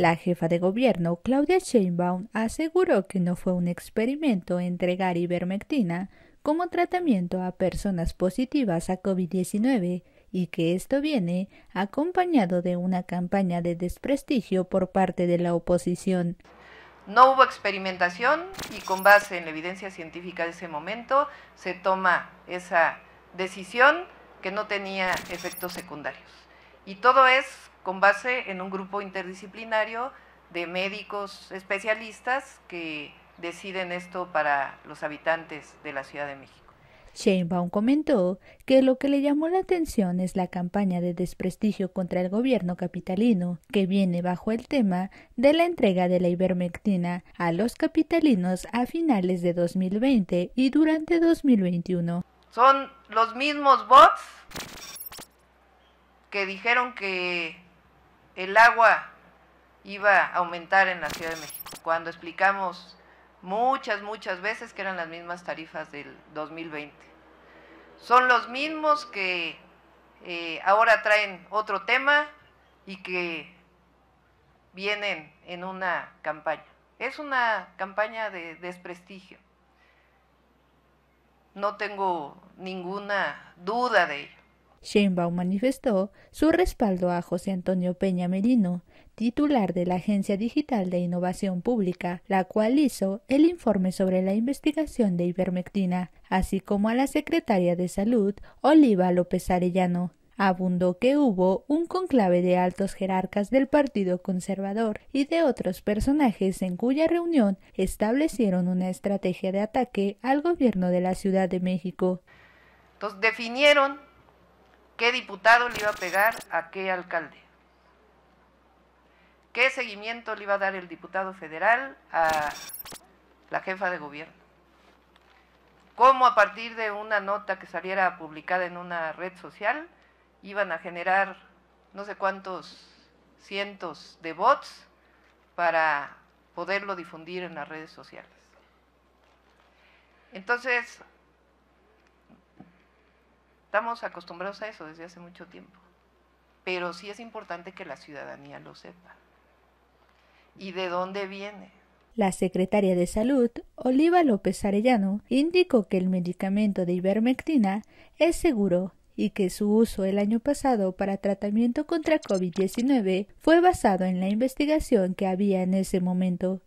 La jefa de gobierno, Claudia Sheinbaum, aseguró que no fue un experimento entregar ivermectina como tratamiento a personas positivas a COVID-19 y que esto viene acompañado de una campaña de desprestigio por parte de la oposición. No hubo experimentación y con base en la evidencia científica de ese momento se toma esa decisión que no tenía efectos secundarios. Y todo es con base en un grupo interdisciplinario de médicos especialistas que deciden esto para los habitantes de la Ciudad de México. Sheinbaum comentó que lo que le llamó la atención es la campaña de desprestigio contra el gobierno capitalino, que viene bajo el tema de la entrega de la ivermectina a los capitalinos a finales de 2020 y durante 2021. Son los mismos bots que dijeron que el agua iba a aumentar en la Ciudad de México, cuando explicamos muchas, muchas veces que eran las mismas tarifas del 2020. Son los mismos que eh, ahora traen otro tema y que vienen en una campaña. Es una campaña de desprestigio. No tengo ninguna duda de ello. Sheinbaum manifestó su respaldo a José Antonio Peña Merino, titular de la Agencia Digital de Innovación Pública, la cual hizo el informe sobre la investigación de ivermectina, así como a la secretaria de Salud, Oliva López Arellano. Abundó que hubo un conclave de altos jerarcas del Partido Conservador y de otros personajes en cuya reunión establecieron una estrategia de ataque al gobierno de la Ciudad de México. Los definieron ¿Qué diputado le iba a pegar a qué alcalde? ¿Qué seguimiento le iba a dar el diputado federal a la jefa de gobierno? ¿Cómo a partir de una nota que saliera publicada en una red social iban a generar no sé cuántos cientos de bots para poderlo difundir en las redes sociales? Entonces, Estamos acostumbrados a eso desde hace mucho tiempo, pero sí es importante que la ciudadanía lo sepa. ¿Y de dónde viene? La secretaria de Salud, Oliva López Arellano, indicó que el medicamento de ivermectina es seguro y que su uso el año pasado para tratamiento contra COVID-19 fue basado en la investigación que había en ese momento.